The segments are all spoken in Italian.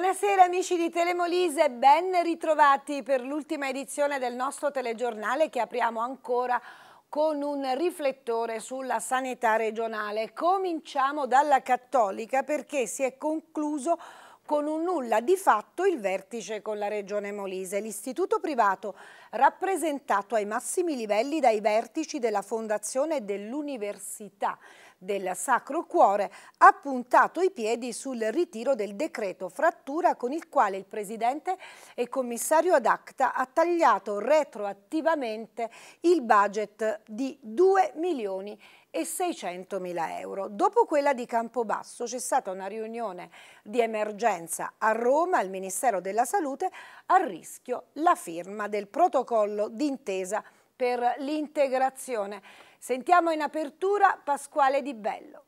Buonasera amici di Telemolise, ben ritrovati per l'ultima edizione del nostro telegiornale che apriamo ancora con un riflettore sulla sanità regionale. Cominciamo dalla Cattolica perché si è concluso con un nulla di fatto il vertice con la Regione Molise. L'istituto privato, rappresentato ai massimi livelli dai vertici della Fondazione dell'Università, del Sacro Cuore ha puntato i piedi sul ritiro del decreto frattura con il quale il Presidente e commissario ad acta ha tagliato retroattivamente il budget di 2 milioni e 600 mila euro. Dopo quella di Campobasso c'è stata una riunione di emergenza a Roma al Ministero della Salute a rischio la firma del protocollo d'intesa per l'integrazione Sentiamo in apertura Pasquale Di Bello.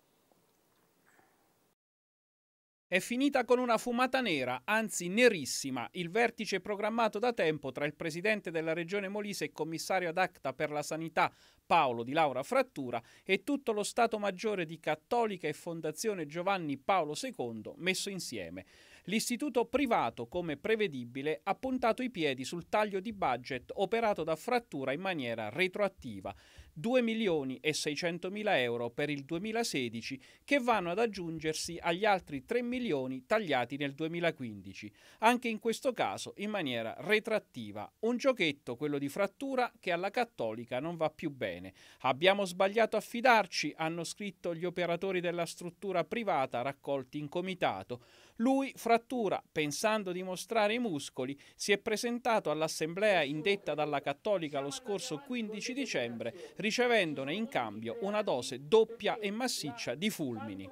È finita con una fumata nera, anzi nerissima, il vertice programmato da tempo tra il presidente della regione Molise e commissario ad acta per la sanità Paolo di Laura Frattura e tutto lo Stato Maggiore di Cattolica e Fondazione Giovanni Paolo II messo insieme. L'istituto privato, come prevedibile, ha puntato i piedi sul taglio di budget operato da Frattura in maniera retroattiva. 2 milioni e 600 mila euro per il 2016 che vanno ad aggiungersi agli altri 3 milioni tagliati nel 2015, anche in questo caso in maniera retrattiva. Un giochetto, quello di frattura, che alla cattolica non va più bene. Abbiamo sbagliato a fidarci, hanno scritto gli operatori della struttura privata raccolti in comitato. Lui, frattura, pensando di mostrare i muscoli, si è presentato all'assemblea indetta dalla cattolica lo scorso 15 dicembre ricevendone in cambio una dose doppia e massiccia di fulmini.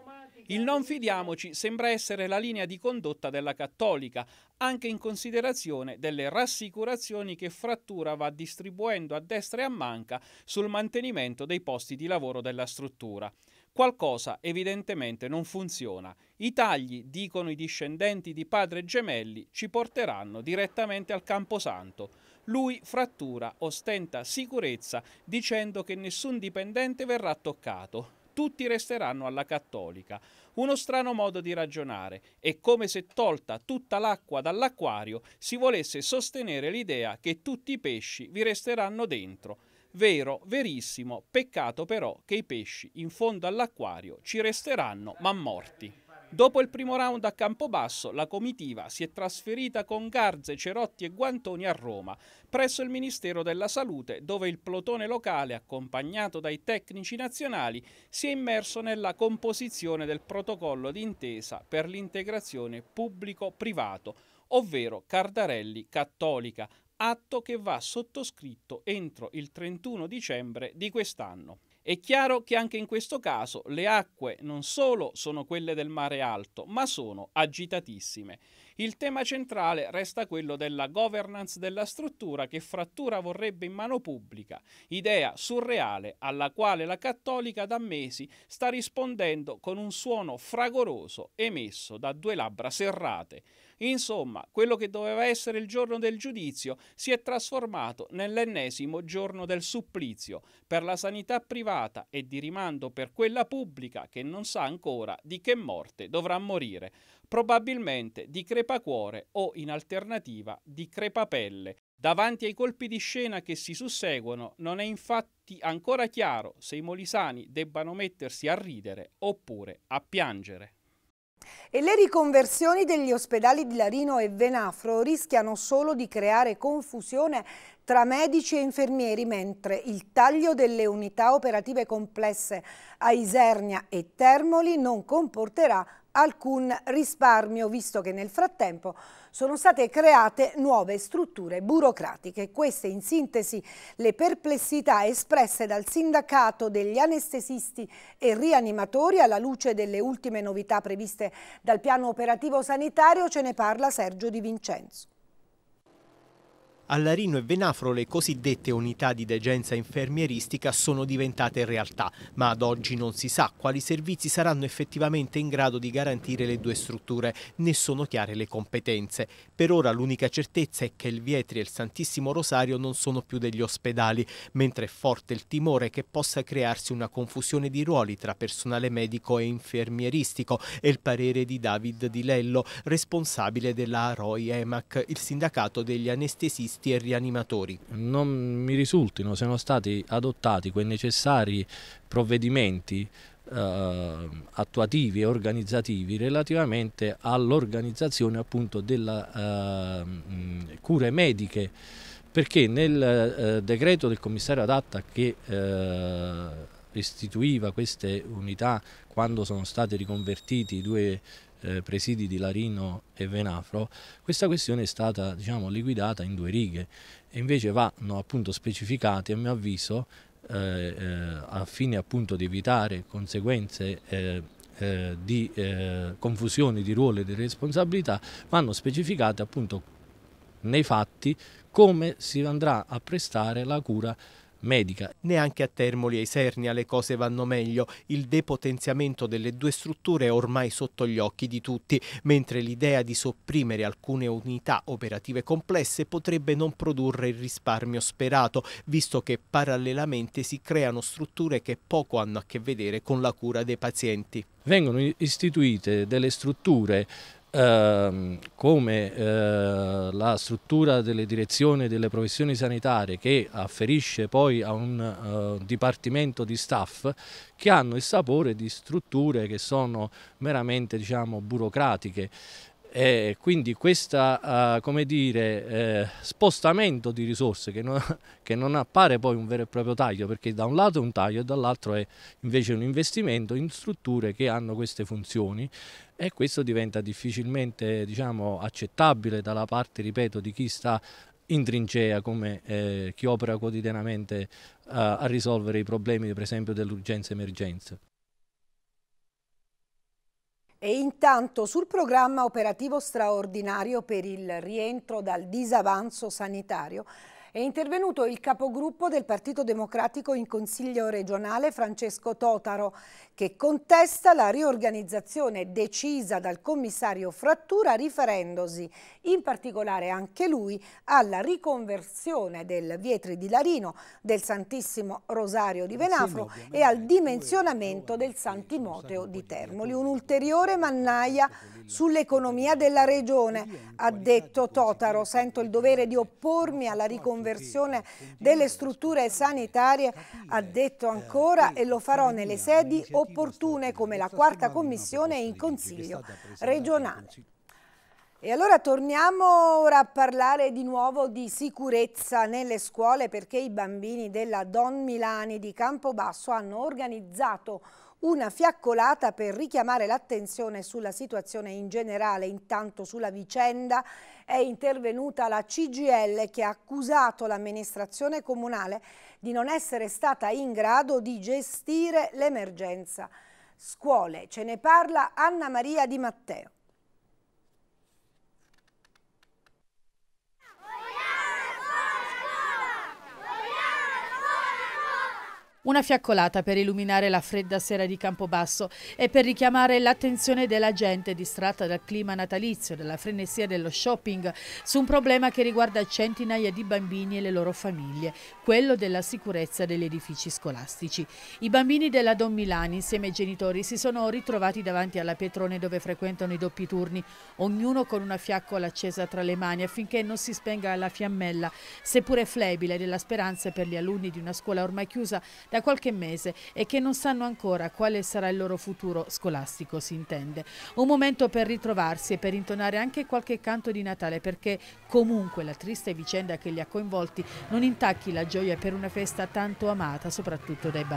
Il non fidiamoci sembra essere la linea di condotta della cattolica, anche in considerazione delle rassicurazioni che Frattura va distribuendo a destra e a manca sul mantenimento dei posti di lavoro della struttura. Qualcosa evidentemente non funziona. I tagli, dicono i discendenti di padre Gemelli, ci porteranno direttamente al Camposanto. Lui frattura, ostenta sicurezza dicendo che nessun dipendente verrà toccato. Tutti resteranno alla cattolica. Uno strano modo di ragionare. È come se tolta tutta l'acqua dall'acquario si volesse sostenere l'idea che tutti i pesci vi resteranno dentro. Vero, verissimo, peccato però che i pesci in fondo all'acquario ci resteranno ma morti. Dopo il primo round a Campobasso, la comitiva si è trasferita con Garze, Cerotti e Guantoni a Roma, presso il Ministero della Salute, dove il plotone locale, accompagnato dai tecnici nazionali, si è immerso nella composizione del protocollo d'intesa per l'integrazione pubblico-privato, ovvero Cardarelli Cattolica, atto che va sottoscritto entro il 31 dicembre di quest'anno. È chiaro che anche in questo caso le acque non solo sono quelle del mare alto, ma sono agitatissime. Il tema centrale resta quello della governance della struttura che Frattura vorrebbe in mano pubblica, idea surreale alla quale la cattolica da mesi sta rispondendo con un suono fragoroso emesso da due labbra serrate. Insomma, quello che doveva essere il giorno del giudizio si è trasformato nell'ennesimo giorno del supplizio per la sanità privata e di rimando per quella pubblica che non sa ancora di che morte dovrà morire, probabilmente di crepacuore o in alternativa di crepapelle. Davanti ai colpi di scena che si susseguono non è infatti ancora chiaro se i molisani debbano mettersi a ridere oppure a piangere. E le riconversioni degli ospedali di Larino e Venafro rischiano solo di creare confusione tra medici e infermieri, mentre il taglio delle unità operative complesse a Isernia e Termoli non comporterà alcun risparmio visto che nel frattempo sono state create nuove strutture burocratiche. Queste in sintesi le perplessità espresse dal sindacato degli anestesisti e rianimatori alla luce delle ultime novità previste dal piano operativo sanitario ce ne parla Sergio Di Vincenzo. A Larino e Venafro le cosiddette unità di degenza infermieristica sono diventate realtà, ma ad oggi non si sa quali servizi saranno effettivamente in grado di garantire le due strutture, né sono chiare le competenze. Per ora l'unica certezza è che il Vietri e il Santissimo Rosario non sono più degli ospedali, mentre è forte il timore che possa crearsi una confusione di ruoli tra personale medico e infermieristico e il parere di David Di Lello, responsabile della AROI EMAC, il sindacato degli anestesisti specialisti e rianimatori. Non mi risultino, siano stati adottati quei necessari provvedimenti eh, attuativi e organizzativi relativamente all'organizzazione appunto delle eh, cure mediche perché nel eh, decreto del commissario Adatta che eh, istituiva queste unità quando sono stati riconvertiti i due eh, presidi di Larino e Venafro, questa questione è stata diciamo, liquidata in due righe e invece vanno appunto specificati a mio avviso eh, eh, a fine appunto di evitare conseguenze eh, eh, di eh, confusione di ruoli e di responsabilità, vanno specificate appunto nei fatti come si andrà a prestare la cura medica. Neanche a Termoli e Isernia le cose vanno meglio. Il depotenziamento delle due strutture è ormai sotto gli occhi di tutti, mentre l'idea di sopprimere alcune unità operative complesse potrebbe non produrre il risparmio sperato, visto che parallelamente si creano strutture che poco hanno a che vedere con la cura dei pazienti. Vengono istituite delle strutture ehm, come eh, la struttura delle direzioni delle professioni sanitarie che afferisce poi a un eh, dipartimento di staff che hanno il sapore di strutture che sono meramente diciamo, burocratiche. E quindi questo eh, eh, spostamento di risorse che non, che non, appare poi un vero e proprio taglio perché da un lato è un taglio e dall'altro è invece un investimento in strutture che hanno queste funzioni e questo diventa difficilmente diciamo, accettabile dalla parte ripeto, di chi sta in trincea come eh, chi opera quotidianamente eh, a risolvere i problemi per esempio dell'urgenza emergenza. E intanto sul programma operativo straordinario per il rientro dal disavanzo sanitario è intervenuto il capogruppo del Partito Democratico in Consiglio regionale Francesco Totaro che contesta la riorganizzazione decisa dal commissario Frattura riferendosi in particolare anche lui alla riconversione del Vietri di Larino, del Santissimo Rosario di Venafro e al dimensionamento del Santimoteo di Termoli. Un'ulteriore mannaia sull'economia della regione, ha detto Totaro. Sento il dovere di oppormi alla riconversione riconversione delle strutture sanitarie, ha detto ancora e lo farò nelle sedi opportune come la quarta commissione in Consiglio regionale. E allora torniamo ora a parlare di nuovo di sicurezza nelle scuole perché i bambini della Don Milani di Campobasso hanno organizzato una fiaccolata per richiamare l'attenzione sulla situazione in generale, intanto sulla vicenda è intervenuta la CGL che ha accusato l'amministrazione comunale di non essere stata in grado di gestire l'emergenza. Scuole, ce ne parla Anna Maria Di Matteo. Una fiaccolata per illuminare la fredda sera di Campobasso e per richiamare l'attenzione della gente distratta dal clima natalizio, dalla frenesia dello shopping, su un problema che riguarda centinaia di bambini e le loro famiglie, quello della sicurezza degli edifici scolastici. I bambini della Don Milani insieme ai genitori si sono ritrovati davanti alla Pietrone dove frequentano i doppi turni, ognuno con una fiaccola accesa tra le mani affinché non si spenga la fiammella, seppure flebile, della speranza per gli alunni di una scuola ormai chiusa da da qualche mese e che non sanno ancora quale sarà il loro futuro scolastico, si intende. Un momento per ritrovarsi e per intonare anche qualche canto di Natale perché comunque la triste vicenda che li ha coinvolti non intacchi la gioia per una festa tanto amata soprattutto dai bambini.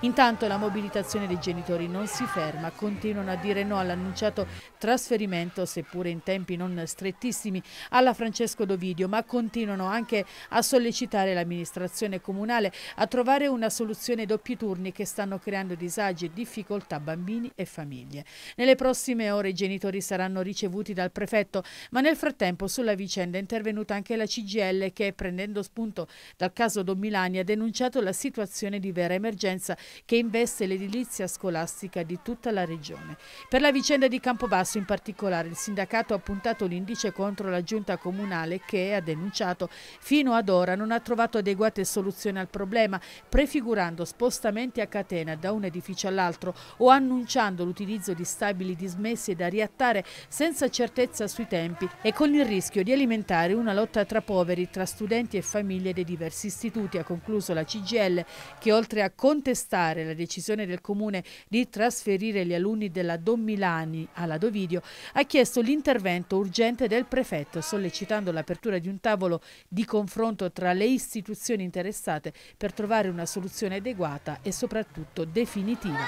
Intanto la mobilitazione dei genitori non si ferma, continuano a dire no all'annunciato trasferimento, seppure in tempi non strettissimi, alla Francesco Dovidio, ma continuano anche a sollecitare l'amministrazione comunale a trovare una soluzione doppi turni che stanno creando disagi e difficoltà a bambini e famiglie. Nelle prossime ore i genitori saranno ricevuti dal prefetto, ma nel frattempo sulla vicenda è intervenuta anche la CGL che, prendendo spunto dal caso Don Milani, ha denunciato la situazione di vera emergenza che investe l'edilizia scolastica di tutta la regione. Per la vicenda di Campobasso in particolare il sindacato ha puntato l'indice contro la giunta comunale che, ha denunciato, fino ad ora non ha trovato adeguate soluzioni al problema, prefigurando configurando spostamenti a catena da un edificio all'altro o annunciando l'utilizzo di stabili dismessi da riattare senza certezza sui tempi e con il rischio di alimentare una lotta tra poveri, tra studenti e famiglie dei diversi istituti, ha concluso la CGL che oltre a contestare la decisione del Comune di trasferire gli alunni della Don Milani alla Dovidio, ha chiesto l'intervento urgente del prefetto sollecitando l'apertura di un tavolo di confronto tra le istituzioni interessate per trovare una soluzione soluzione adeguata e soprattutto definitiva.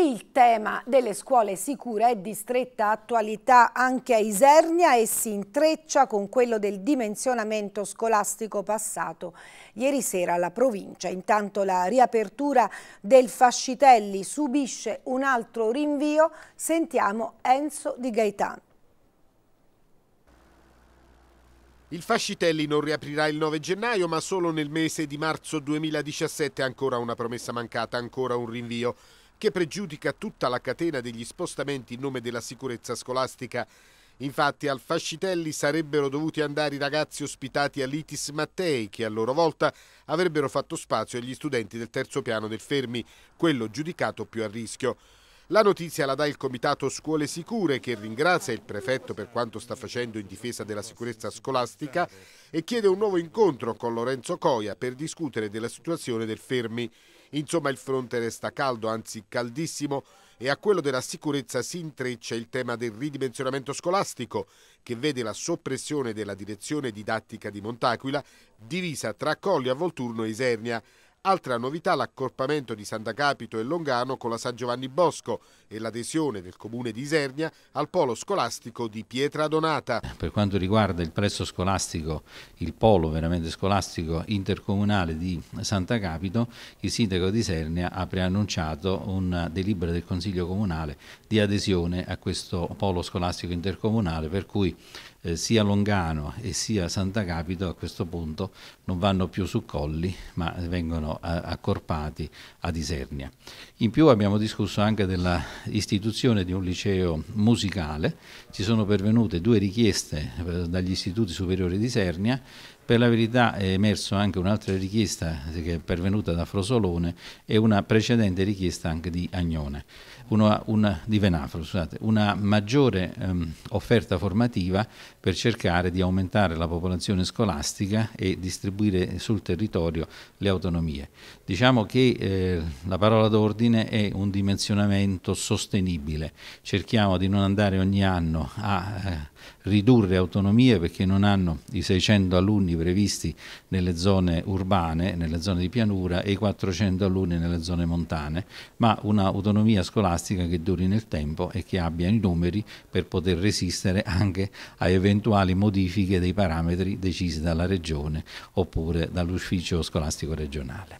il tema delle scuole sicure è di stretta attualità anche a Isernia e si intreccia con quello del dimensionamento scolastico passato ieri sera alla provincia. Intanto la riapertura del Fascitelli subisce un altro rinvio. Sentiamo Enzo Di Gaetano. Il Fascitelli non riaprirà il 9 gennaio, ma solo nel mese di marzo 2017 ancora una promessa mancata, ancora un rinvio che pregiudica tutta la catena degli spostamenti in nome della sicurezza scolastica. Infatti al Fascitelli sarebbero dovuti andare i ragazzi ospitati all'Itis Mattei che a loro volta avrebbero fatto spazio agli studenti del terzo piano del Fermi, quello giudicato più a rischio. La notizia la dà il Comitato Scuole Sicure che ringrazia il prefetto per quanto sta facendo in difesa della sicurezza scolastica e chiede un nuovo incontro con Lorenzo Coia per discutere della situazione del Fermi. Insomma il fronte resta caldo, anzi caldissimo, e a quello della sicurezza si intreccia il tema del ridimensionamento scolastico, che vede la soppressione della direzione didattica di Montaquila divisa tra Collio, Volturno e Isernia. Altra novità l'accorpamento di Sant'Acapito e Longano con la San Giovanni Bosco e l'adesione del comune di Isernia al polo scolastico di Pietra Donata. Per quanto riguarda il prezzo scolastico, il polo veramente scolastico intercomunale di Sant'Acapito, il sindaco di Isernia ha preannunciato una delibera del Consiglio Comunale di adesione a questo polo scolastico intercomunale per cui eh, sia Longano e sia Santa Capito a questo punto non vanno più su colli ma vengono eh, a, accorpati ad Isernia. In più abbiamo discusso anche dell'istituzione di un liceo musicale, ci sono pervenute due richieste eh, dagli istituti superiori di Isernia per la verità è emerso anche un'altra richiesta che è pervenuta da Frosolone e una precedente richiesta anche di Agnone, una, una, di Venafro, scusate, una maggiore ehm, offerta formativa per cercare di aumentare la popolazione scolastica e distribuire sul territorio le autonomie. Diciamo che eh, la parola d'ordine è un dimensionamento sostenibile, cerchiamo di non andare ogni anno a... Eh, ridurre autonomie perché non hanno i 600 alunni previsti nelle zone urbane, nelle zone di pianura e i 400 alunni nelle zone montane, ma un'autonomia scolastica che duri nel tempo e che abbia i numeri per poter resistere anche a eventuali modifiche dei parametri decisi dalla Regione oppure dall'ufficio scolastico regionale.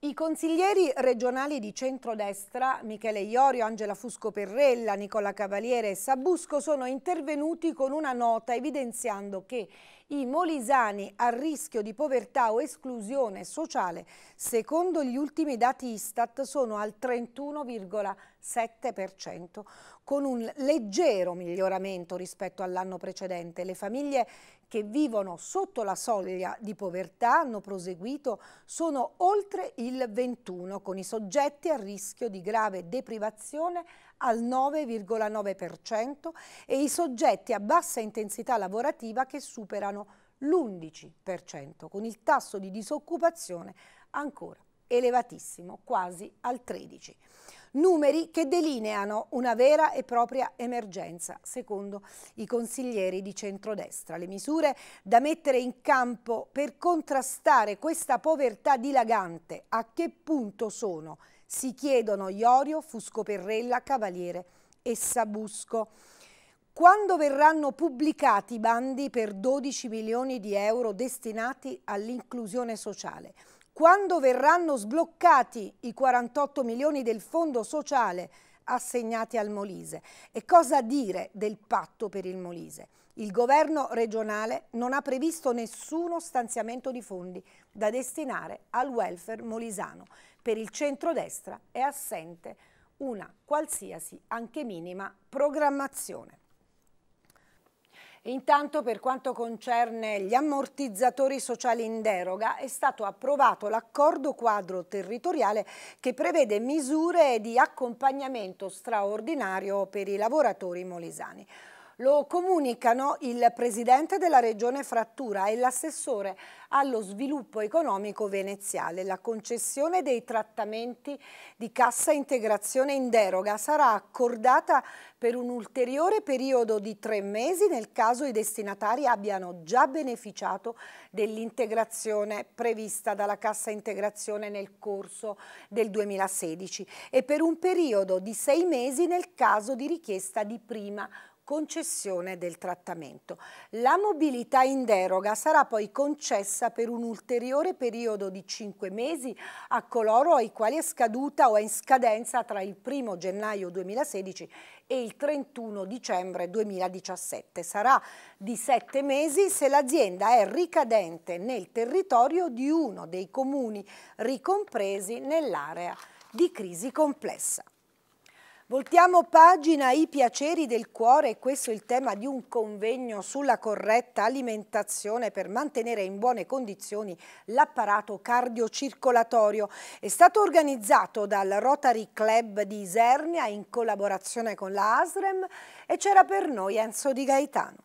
I consiglieri regionali di centrodestra, Michele Iorio, Angela Fusco Perrella, Nicola Cavaliere e Sabusco, sono intervenuti con una nota evidenziando che i molisani a rischio di povertà o esclusione sociale, secondo gli ultimi dati Istat, sono al 31,7%, con un leggero miglioramento rispetto all'anno precedente. Le famiglie che vivono sotto la soglia di povertà hanno proseguito, sono oltre il 21, con i soggetti a rischio di grave deprivazione al 9,9% e i soggetti a bassa intensità lavorativa che superano l'11%, con il tasso di disoccupazione ancora elevatissimo, quasi al 13%. Numeri che delineano una vera e propria emergenza, secondo i consiglieri di centrodestra. Le misure da mettere in campo per contrastare questa povertà dilagante a che punto sono? Si chiedono Iorio, Fusco Perrella, Cavaliere e Sabusco. Quando verranno pubblicati i bandi per 12 milioni di euro destinati all'inclusione sociale? Quando verranno sbloccati i 48 milioni del fondo sociale assegnati al Molise? E cosa dire del patto per il Molise? Il governo regionale non ha previsto nessuno stanziamento di fondi da destinare al welfare molisano per il centrodestra è assente una qualsiasi, anche minima, programmazione. Intanto per quanto concerne gli ammortizzatori sociali in deroga è stato approvato l'accordo quadro territoriale che prevede misure di accompagnamento straordinario per i lavoratori molisani. Lo comunicano il presidente della regione Frattura e l'assessore allo sviluppo economico veneziale. La concessione dei trattamenti di cassa integrazione in deroga sarà accordata per un ulteriore periodo di tre mesi nel caso i destinatari abbiano già beneficiato dell'integrazione prevista dalla cassa integrazione nel corso del 2016 e per un periodo di sei mesi nel caso di richiesta di prima concessione del trattamento. La mobilità in deroga sarà poi concessa per un ulteriore periodo di 5 mesi a coloro ai quali è scaduta o è in scadenza tra il 1 gennaio 2016 e il 31 dicembre 2017. Sarà di 7 mesi se l'azienda è ricadente nel territorio di uno dei comuni ricompresi nell'area di crisi complessa. Voltiamo pagina i piaceri del cuore, questo è il tema di un convegno sulla corretta alimentazione per mantenere in buone condizioni l'apparato cardiocircolatorio. È stato organizzato dal Rotary Club di Isernia in collaborazione con la ASREM e c'era per noi Enzo Di Gaetano.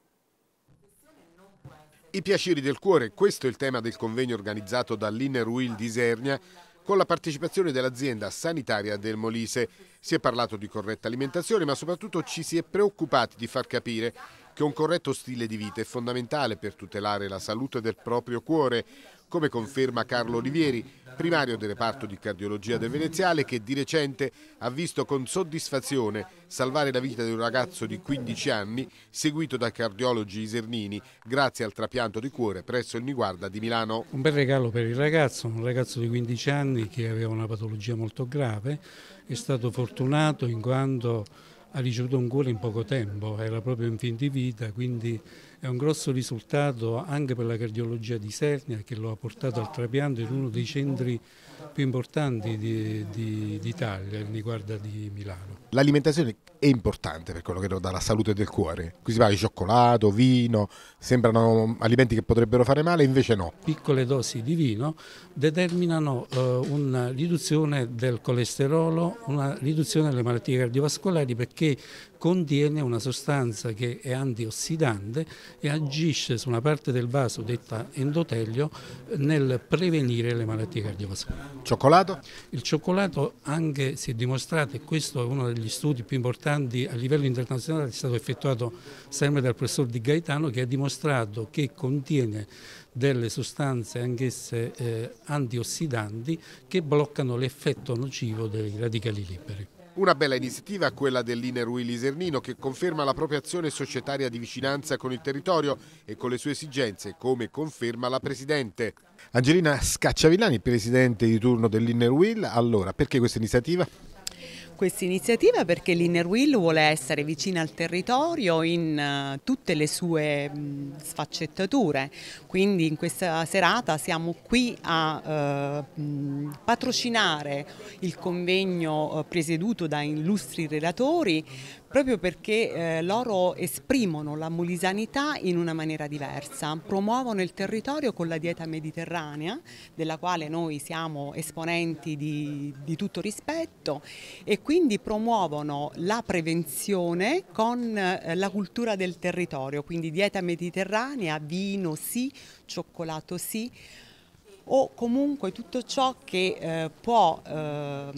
I piaceri del cuore, questo è il tema del convegno organizzato dall'Inner Will di Isernia con la partecipazione dell'azienda sanitaria del Molise. Si è parlato di corretta alimentazione, ma soprattutto ci si è preoccupati di far capire che un corretto stile di vita è fondamentale per tutelare la salute del proprio cuore come conferma Carlo Olivieri, primario del reparto di cardiologia del Veneziale che di recente ha visto con soddisfazione salvare la vita di un ragazzo di 15 anni seguito da cardiologi isernini grazie al trapianto di cuore presso il Niguarda di Milano. Un bel regalo per il ragazzo, un ragazzo di 15 anni che aveva una patologia molto grave, è stato fortunato in quanto ha ricevuto un cuore in poco tempo, era proprio in fin di vita, quindi è un grosso risultato anche per la cardiologia di Sernia che lo ha portato al trapianto in uno dei centri più importanti d'Italia, di, riguarda di, di Milano. L'alimentazione è importante per quello che riguarda la salute del cuore. Qui si parla di cioccolato, vino, sembrano alimenti che potrebbero fare male, invece no. Piccole dosi di vino determinano eh, una riduzione del colesterolo, una riduzione delle malattie cardiovascolari perché contiene una sostanza che è antiossidante e agisce su una parte del vaso detta endotelio nel prevenire le malattie cardiovascolari. Cioccolato? Il cioccolato anche si è dimostrato, e questo è uno degli studi più importanti a livello internazionale, è stato effettuato sempre dal professor Di Gaetano, che ha dimostrato che contiene delle sostanze anch'esse eh, antiossidanti che bloccano l'effetto nocivo dei radicali liberi. Una bella iniziativa quella dell'Inerui Isernino che conferma la propria azione societaria di vicinanza con il territorio e con le sue esigenze, come conferma la Presidente. Angelina Scacciavillani, Presidente di turno dell'Innerwill, allora perché questa iniziativa? questa iniziativa perché l'Inner Will vuole essere vicina al territorio in eh, tutte le sue sfaccettature, quindi in questa serata siamo qui a eh, patrocinare il convegno eh, presieduto da illustri relatori proprio perché eh, loro esprimono la mulisanità in una maniera diversa, promuovono il territorio con la dieta mediterranea, della quale noi siamo esponenti di, di tutto rispetto, e quindi promuovono la prevenzione con eh, la cultura del territorio, quindi dieta mediterranea, vino sì, cioccolato sì o comunque tutto ciò che eh, può eh,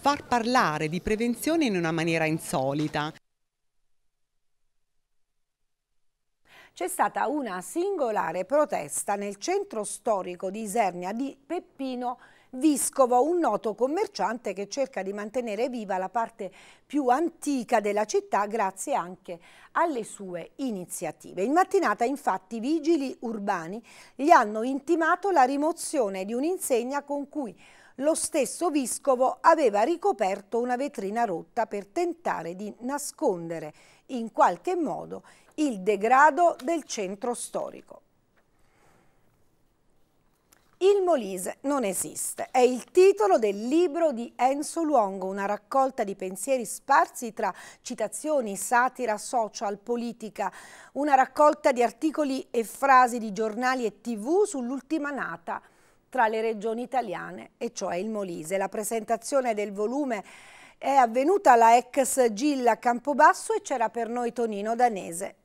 far parlare di prevenzione in una maniera insolita. C'è stata una singolare protesta nel centro storico di Isernia di Peppino Viscovo, un noto commerciante che cerca di mantenere viva la parte più antica della città grazie anche alle sue iniziative. In mattinata infatti i vigili urbani gli hanno intimato la rimozione di un'insegna con cui lo stesso Viscovo aveva ricoperto una vetrina rotta per tentare di nascondere in qualche modo il degrado del centro storico. Il Molise non esiste. È il titolo del libro di Enzo Luongo, una raccolta di pensieri sparsi tra citazioni, satira, social, politica, una raccolta di articoli e frasi di giornali e tv sull'ultima nata tra le regioni italiane, e cioè il Molise. La presentazione del volume è avvenuta alla ex Gilla Campobasso e c'era per noi Tonino Danese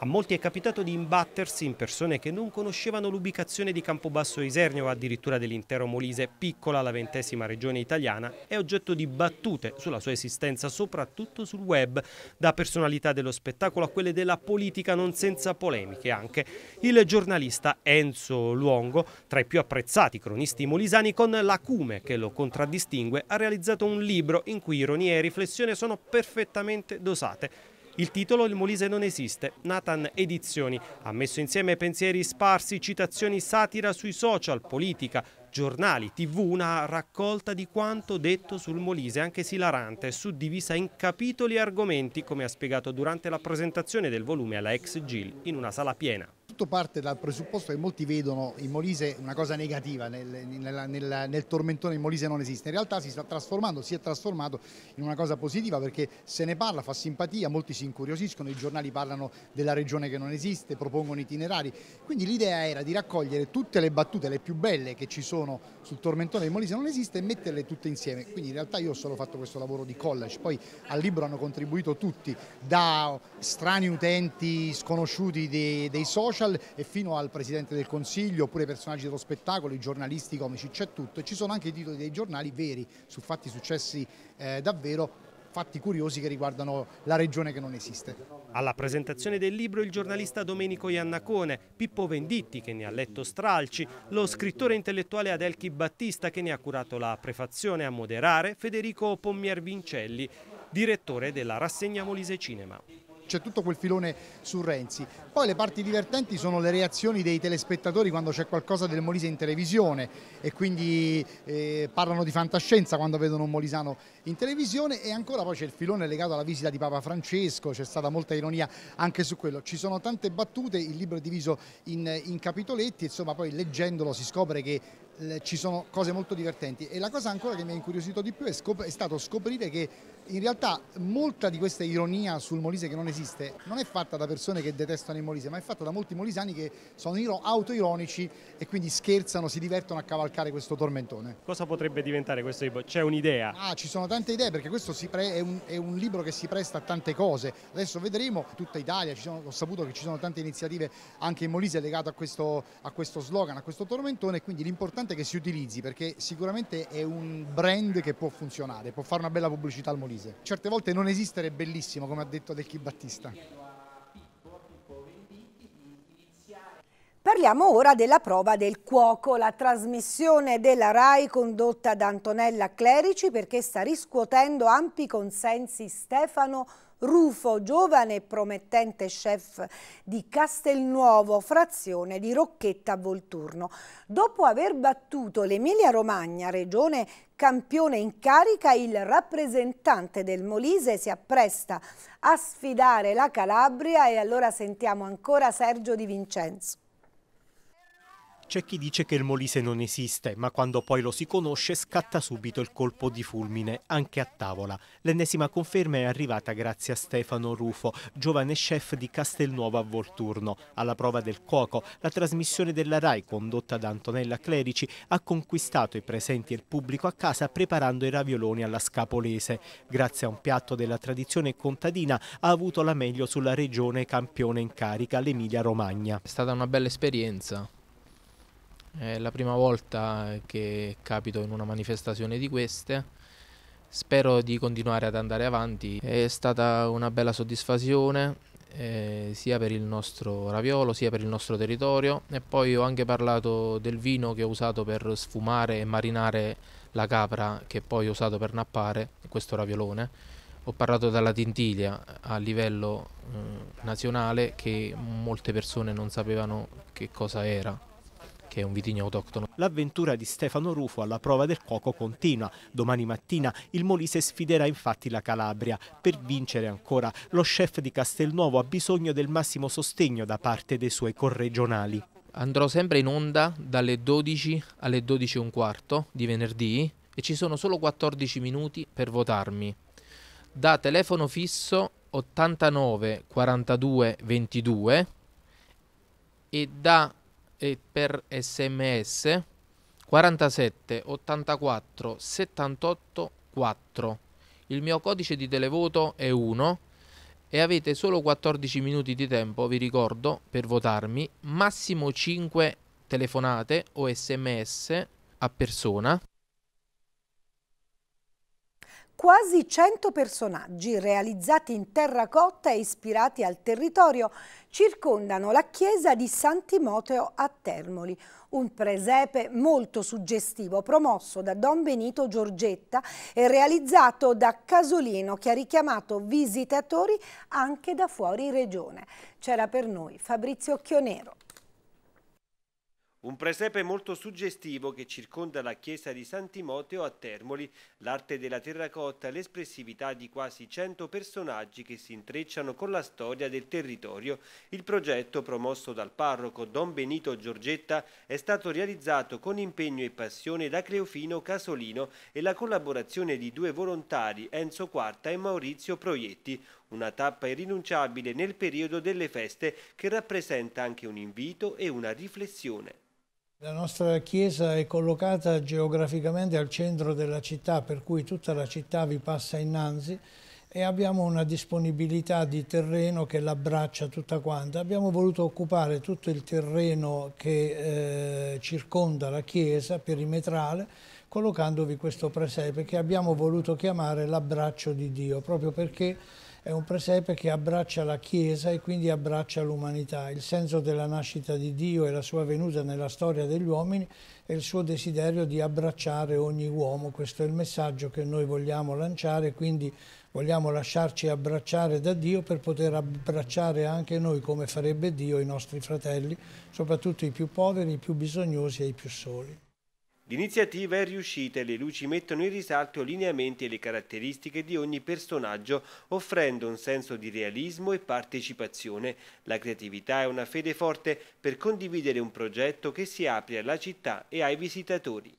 a molti è capitato di imbattersi in persone che non conoscevano l'ubicazione di Campobasso Isernio o addirittura dell'intero Molise, piccola la ventesima regione italiana, è oggetto di battute sulla sua esistenza, soprattutto sul web, da personalità dello spettacolo a quelle della politica non senza polemiche anche. Il giornalista Enzo Luongo, tra i più apprezzati cronisti molisani, con l'acume che lo contraddistingue, ha realizzato un libro in cui ironia e riflessione sono perfettamente dosate il titolo Il Molise non esiste, Nathan Edizioni, ha messo insieme pensieri sparsi, citazioni satira sui social, politica, giornali, tv, una raccolta di quanto detto sul Molise, anche esilarante, suddivisa in capitoli e argomenti, come ha spiegato durante la presentazione del volume alla ex Gil in una sala piena tutto parte dal presupposto che molti vedono in Molise una cosa negativa, nel, nel, nel, nel tormentone in Molise non esiste, in realtà si sta trasformando, si è trasformato in una cosa positiva perché se ne parla, fa simpatia, molti si incuriosiscono, i giornali parlano della regione che non esiste, propongono itinerari, quindi l'idea era di raccogliere tutte le battute, le più belle che ci sono sul tormentone di Molise non esiste e metterle tutte insieme, quindi in realtà io ho solo fatto questo lavoro di college, poi al libro hanno contribuito tutti, da strani utenti sconosciuti dei, dei social, social e fino al Presidente del Consiglio oppure personaggi dello spettacolo, i giornalisti, i comici, c'è tutto e ci sono anche i titoli dei giornali veri su fatti successi eh, davvero fatti curiosi che riguardano la regione che non esiste. Alla presentazione del libro il giornalista Domenico Iannacone, Pippo Venditti che ne ha letto stralci, lo scrittore intellettuale Adelchi Battista che ne ha curato la prefazione a moderare, Federico Pommier Vincelli, direttore della rassegna Molise Cinema c'è tutto quel filone su Renzi. Poi le parti divertenti sono le reazioni dei telespettatori quando c'è qualcosa del Molise in televisione e quindi eh, parlano di fantascienza quando vedono un molisano in televisione e ancora poi c'è il filone legato alla visita di Papa Francesco, c'è stata molta ironia anche su quello. Ci sono tante battute, il libro è diviso in, in capitoletti, insomma poi leggendolo si scopre che eh, ci sono cose molto divertenti e la cosa ancora che mi ha incuriosito di più è, è stato scoprire che in realtà molta di questa ironia sul Molise che non esiste non è fatta da persone che detestano il Molise, ma è fatta da molti molisani che sono autoironici e quindi scherzano, si divertono a cavalcare questo tormentone. Cosa potrebbe diventare questo libro? C'è un'idea? Ah, ci sono tante idee perché questo è un, è, un, libro che si presta a tante cose. Adesso vedremo, tutta Italia, sono, ho saputo che ci sono tante iniziative anche in Molise legate a questo, a questo slogan, a questo tormentone, quindi l'importante è che si utilizzi perché sicuramente è un brand che può funzionare, può fare una bella pubblicità al Molise sorprese. Certe volte non esistere è bellissimo, come ha detto Del Chi Battista. Parliamo ora della prova del cuoco, la trasmissione della RAI condotta da Antonella Clerici perché sta riscuotendo ampi consensi Stefano Rufo, giovane e promettente chef di Castelnuovo, frazione di Rocchetta Volturno. Dopo aver battuto l'Emilia Romagna, regione campione in carica, il rappresentante del Molise si appresta a sfidare la Calabria e allora sentiamo ancora Sergio Di Vincenzo. C'è chi dice che il Molise non esiste, ma quando poi lo si conosce scatta subito il colpo di fulmine, anche a tavola. L'ennesima conferma è arrivata grazie a Stefano Rufo, giovane chef di Castelnuovo a Volturno. Alla prova del cuoco, la trasmissione della RAI, condotta da Antonella Clerici, ha conquistato i presenti e il pubblico a casa preparando i ravioloni alla scapolese. Grazie a un piatto della tradizione contadina ha avuto la meglio sulla regione campione in carica, l'Emilia Romagna. È stata una bella esperienza è la prima volta che capito in una manifestazione di queste. Spero di continuare ad andare avanti. È stata una bella soddisfazione eh, sia per il nostro raviolo sia per il nostro territorio e poi ho anche parlato del vino che ho usato per sfumare e marinare la capra che poi ho usato per nappare questo raviolone. Ho parlato della tintiglia a livello eh, nazionale che molte persone non sapevano che cosa era che è un vitigno autoctono. L'avventura di Stefano Rufo alla prova del cuoco continua. Domani mattina il Molise sfiderà infatti la Calabria. Per vincere ancora, lo chef di Castelnuovo ha bisogno del massimo sostegno da parte dei suoi corregionali. Andrò sempre in onda dalle 12 alle 12 e un quarto di venerdì e ci sono solo 14 minuti per votarmi. Da telefono fisso 89 42 22 e da e per sms 47 84 78 4 il mio codice di televoto è 1 e avete solo 14 minuti di tempo, vi ricordo, per votarmi, massimo 5 telefonate o sms a persona. Quasi 100 personaggi realizzati in terracotta e ispirati al territorio circondano la chiesa di Santimoteo a Termoli, un presepe molto suggestivo promosso da Don Benito Giorgetta e realizzato da Casolino che ha richiamato visitatori anche da fuori regione. C'era per noi Fabrizio Chionero. Un presepe molto suggestivo che circonda la chiesa di San Timoteo a Termoli, l'arte della terracotta, l'espressività di quasi 100 personaggi che si intrecciano con la storia del territorio. Il progetto promosso dal parroco Don Benito Giorgetta è stato realizzato con impegno e passione da Cleofino Casolino e la collaborazione di due volontari Enzo Quarta e Maurizio Proietti, una tappa irrinunciabile nel periodo delle feste che rappresenta anche un invito e una riflessione. La nostra chiesa è collocata geograficamente al centro della città, per cui tutta la città vi passa innanzi e abbiamo una disponibilità di terreno che l'abbraccia tutta quanta. Abbiamo voluto occupare tutto il terreno che eh, circonda la chiesa perimetrale collocandovi questo presepe che abbiamo voluto chiamare l'abbraccio di Dio, proprio perché è un presepe che abbraccia la Chiesa e quindi abbraccia l'umanità. Il senso della nascita di Dio e la sua venuta nella storia degli uomini e il suo desiderio di abbracciare ogni uomo. Questo è il messaggio che noi vogliamo lanciare, quindi vogliamo lasciarci abbracciare da Dio per poter abbracciare anche noi, come farebbe Dio, i nostri fratelli, soprattutto i più poveri, i più bisognosi e i più soli. L'iniziativa è riuscita e le luci mettono in risalto lineamenti e le caratteristiche di ogni personaggio, offrendo un senso di realismo e partecipazione. La creatività è una fede forte per condividere un progetto che si apre alla città e ai visitatori.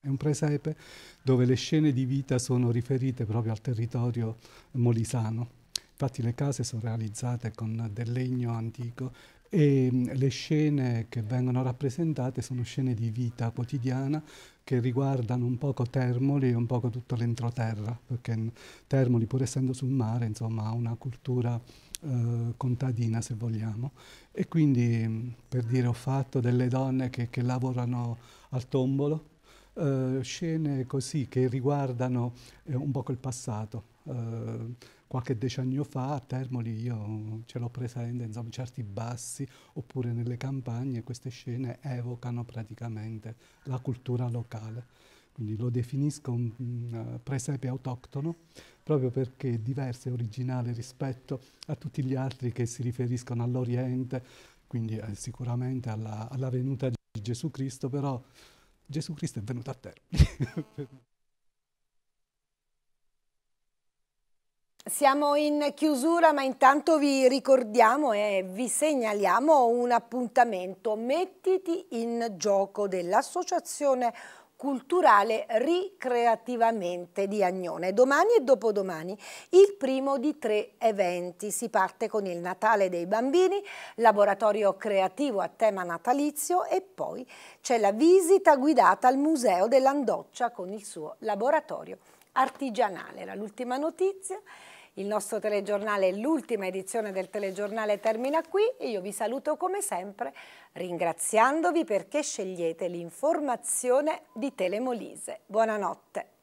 È un presepe dove le scene di vita sono riferite proprio al territorio molisano. Infatti le case sono realizzate con del legno antico e mm, le scene che vengono rappresentate sono scene di vita quotidiana che riguardano un poco Termoli e un poco tutto l'entroterra, perché mm, Termoli pur essendo sul mare insomma, ha una cultura eh, contadina se vogliamo e quindi mm, per dire ho fatto delle donne che, che lavorano al tombolo, eh, scene così che riguardano eh, un poco il passato. Eh, qualche decennio fa a Termoli io ce l'ho presente, in certi bassi oppure nelle campagne queste scene evocano praticamente la cultura locale. Quindi lo definisco un mm, eh, presepe autoctono proprio perché è diverso e originale rispetto a tutti gli altri che si riferiscono all'Oriente, quindi eh, sicuramente alla, alla venuta di Gesù Cristo, però Gesù Cristo è venuto a Termoli. Siamo in chiusura ma intanto vi ricordiamo e vi segnaliamo un appuntamento Mettiti in gioco dell'Associazione culturale ricreativamente di Agnone. Domani e dopodomani il primo di tre eventi. Si parte con il Natale dei bambini, laboratorio creativo a tema natalizio e poi c'è la visita guidata al Museo dell'Andoccia con il suo laboratorio artigianale. l'ultima notizia. Il nostro telegiornale, l'ultima edizione del telegiornale termina qui e io vi saluto come sempre ringraziandovi perché scegliete l'informazione di Telemolise. Buonanotte.